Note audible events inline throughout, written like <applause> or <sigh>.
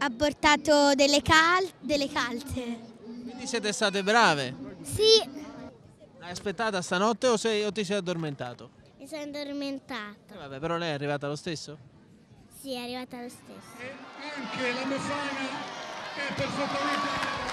Ha portato delle, cal delle calze. Quindi siete state brave? Sì. L'hai aspettata stanotte o, sei, o ti sei addormentato? Mi sono addormentata. Eh, vabbè, però lei è arrivata lo stesso? Sì, è arrivata lo stesso. E anche la Befana è perfettamente...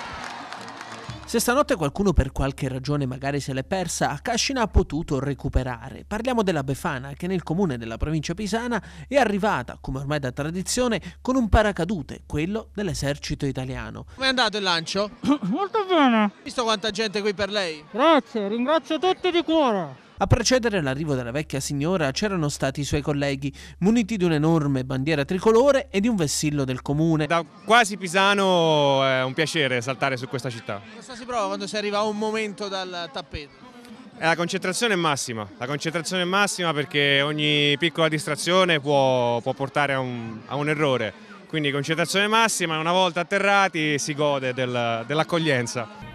Se stanotte qualcuno per qualche ragione magari se l'è persa, Cascina ha potuto recuperare. Parliamo della Befana che nel comune della provincia pisana è arrivata, come ormai da tradizione, con un paracadute, quello dell'esercito italiano. Come è andato il lancio? <coughs> Molto bene. Visto quanta gente qui per lei? Grazie, ringrazio tutti di cuore. A precedere l'arrivo della vecchia signora c'erano stati i suoi colleghi, muniti di un'enorme bandiera tricolore e di un vessillo del comune. Da quasi pisano è eh, un piacere saltare su questa città. Cosa si prova quando si arriva a un momento dal tappeto? Eh, la concentrazione è massima, la concentrazione è massima perché ogni piccola distrazione può, può portare a un, a un, errore, quindi concentrazione massima, una volta atterrati si gode del, dell'accoglienza.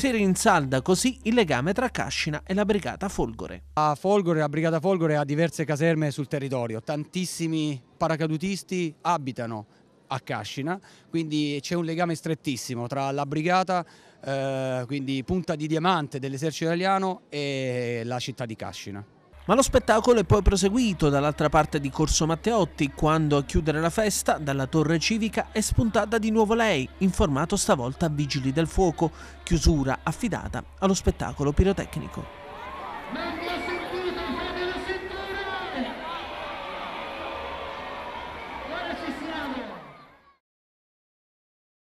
si rinsalda così il legame tra Cascina e la Brigata Folgore. A Folgore, la Brigata Folgore ha diverse caserme sul territorio, tantissimi paracadutisti abitano a Cascina, quindi c'è un legame strettissimo tra la brigata, eh, quindi punta di diamante dell'esercito italiano e la città di Cascina. Ma lo spettacolo è poi proseguito dall'altra parte di Corso Matteotti, quando a chiudere la festa dalla torre civica è spuntata di nuovo lei, in formato stavolta Vigili del Fuoco, chiusura affidata allo spettacolo pirotecnico. Mamma Ora ci siamo!